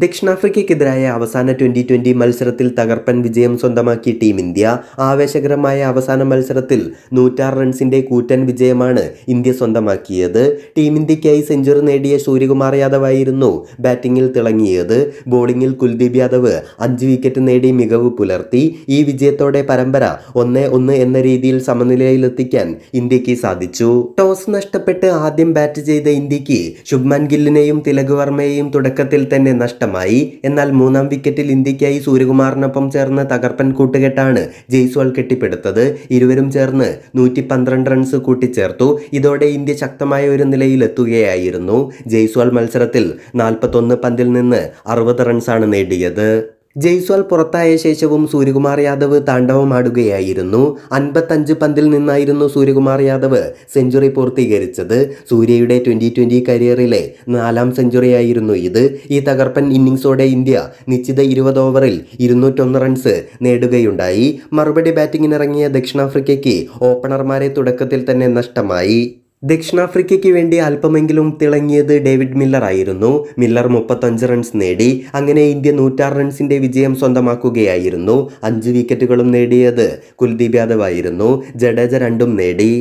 ദക്ഷിണാഫ്രിക്കയ്ക്കെതിരായ അവസാന twenty twenty മത്സരത്തിൽ തകർപ്പൻ വിജയം സ്വന്തമാക്കിയ ടീം ഇന്ത്യ ആവേശകരമായ അവസാന മത്സരത്തിൽ നൂറ്റാറ് റൺസിൻ്റെ കൂറ്റൻ വിജയമാണ് ഇന്ത്യ സ്വന്തമാക്കിയത് ടീം ഇന്ത്യയ്ക്കായി സെഞ്ചുറി നേടിയ സൂര്യകുമാർ യാദവ് ആയിരുന്നു ബാറ്റിങ്ങിൽ തിളങ്ങിയത് ബോളിങ്ങിൽ കുൽദീപ് യാദവ് അഞ്ച് വിക്കറ്റ് നേടി മികവ് പുലർത്തി ഈ വിജയത്തോടെ പരമ്പര ഒന്ന് ഒന്ന് എന്ന രീതിയിൽ സമനിലയിലെത്തിക്കാൻ ഇന്ത്യക്ക് സാധിച്ചു ടോസ് നഷ്ടപ്പെട്ട് ആദ്യം ബാറ്റ് ചെയ്ത ഇന്ത്യക്ക് ശുഭ്മാൻ ഗില്ലിനെയും തിലക് വർമ്മയെയും തുടക്കത്തിൽ തന്നെ നഷ്ട നഷ്ടമായി എന്നാൽ മൂന്നാം വിക്കറ്റിൽ ഇന്ത്യക്കായി സൂര്യകുമാറിനൊപ്പം ചേർന്ന് തകർപ്പൻ കൂട്ടുകെട്ടാണ് ജയ്സ്വാൾ കെട്ടിപ്പടുത്തത് ഇരുവരും ചേർന്ന് നൂറ്റി പന്ത്രണ്ട് റൺസ് കൂട്ടിച്ചേർത്തു ഇതോടെ ഇന്ത്യ ശക്തമായ ഒരു നിലയിലെത്തുകയായിരുന്നു ജയ്സ്വാൾ മത്സരത്തിൽ നാൽപ്പത്തൊന്ന് പന്തിൽ നിന്ന് അറുപത് റൺസാണ് നേടിയത് ജയ്സ്വാൾ പുറത്തായ ശേഷവും സൂര്യകുമാർ യാദവ് താണ്ഡവമാടുകയായിരുന്നു അൻപത്തഞ്ച് പന്തിൽ നിന്നായിരുന്നു സൂര്യകുമാർ യാദവ് സെഞ്ചുറി പൂർത്തീകരിച്ചത് സൂര്യയുടെ ട്വൻ്റി ട്വൻ്റി കരിയറിലെ നാലാം സെഞ്ചുറിയായിരുന്നു ഇത് ഈ തകർപ്പൻ ഇന്നിങ്സോടെ ഇന്ത്യ നിശ്ചിത ഇരുപത് ഓവറിൽ ഇരുന്നൂറ്റൊന്ന് റൺസ് നേടുകയുണ്ടായി മറുപടി ബാറ്റിങ്ങിനിറങ്ങിയ ദക്ഷിണാഫ്രിക്കയ്ക്ക് ഓപ്പണർമാരെ തുടക്കത്തിൽ തന്നെ നഷ്ടമായി ദക്ഷിണാഫ്രിക്കയ്ക്ക് വേണ്ടി അല്പമെങ്കിലും തിളങ്ങിയത് ഡേവിഡ് മില്ലർ ആയിരുന്നു മില്ലർ മുപ്പത്തഞ്ച് റൺസ് നേടി അങ്ങനെ ഇന്ത്യ നൂറ്റാറ് റൺസിന്റെ വിജയം സ്വന്തമാക്കുകയായിരുന്നു അഞ്ച് വിക്കറ്റുകളും നേടിയത് കുൽദീപ് യാദവ് ആയിരുന്നു ജഡേജ രണ്ടും നേടി